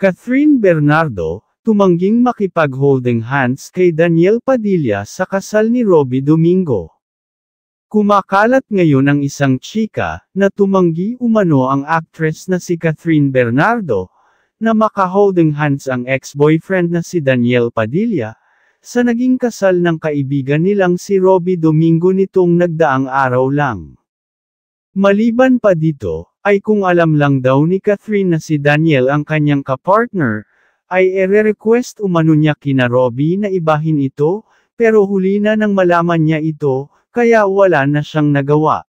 Catherine Bernardo, tumangging makipag-holding hands kay Daniel Padilla sa kasal ni Robbie Domingo. Kumakalat ngayon ang isang chika na tumanggi umano ang actress na si Catherine Bernardo na makaholding hands ang ex-boyfriend na si Daniel Padilla sa naging kasal ng kaibigan nilang si Robbie Domingo nitong nagdaang araw lang. Maliban pa dito, ay kung alam lang daw ni Catherine na si Daniel ang kanyang kapartner, ay ere-request umano niya kina Robbie na ibahin ito, pero huli na nang malaman niya ito, kaya wala na siyang nagawa.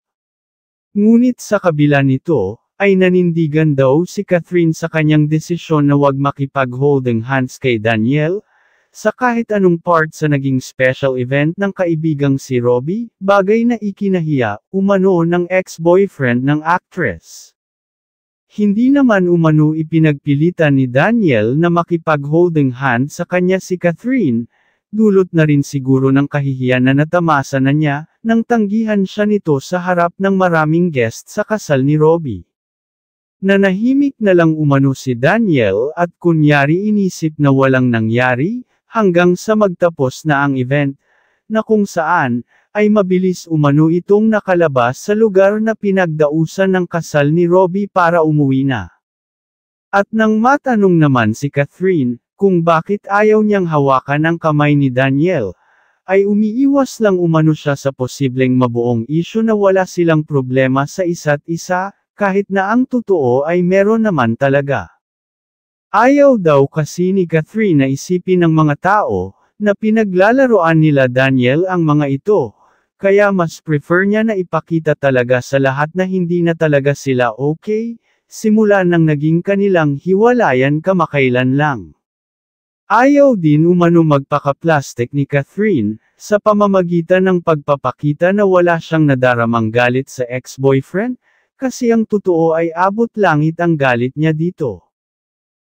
Ngunit sa kabila nito, ay nanindigan daw si Catherine sa kanyang desisyon na wag makipag-holding hands kay Daniel, sa kahit anong part sa naging special event ng kaibigang si Robbie, bagay na ikinahiya, umano ng ex-boyfriend ng actress. Hindi naman umano ipinagpilitan ni Daniel na makipag-holding hand sa kanya si Catherine, dulot na rin siguro ng kahihiyan na natamasa na niya, nang tanggihan siya nito sa harap ng maraming guest sa kasal ni Robbie. Nanahimik na lang umano si Daniel at kunyari inisip na walang nangyari, hanggang sa magtapos na ang event, na kung saan, ay mabilis umano itong nakalabas sa lugar na pinagdausan ng kasal ni Robbie para umuwi na. At nang matanong naman si Catherine, kung bakit ayaw niyang hawakan ang kamay ni Daniel, ay umiiwas lang umano siya sa posibleng mabuong isyo na wala silang problema sa isa't isa, kahit na ang totoo ay meron naman talaga. Ayaw daw kasi ni Catherine na isipin ng mga tao, na pinaglalaroan nila Daniel ang mga ito, kaya mas prefer niya na ipakita talaga sa lahat na hindi na talaga sila okay, simula nang naging kanilang hiwalayan kamakailan lang. Ayaw din umano magpakaplastik ni Catherine, sa pamamagitan ng pagpapakita na wala siyang nadaramang galit sa ex-boyfriend, kasi ang totoo ay abot langit ang galit niya dito.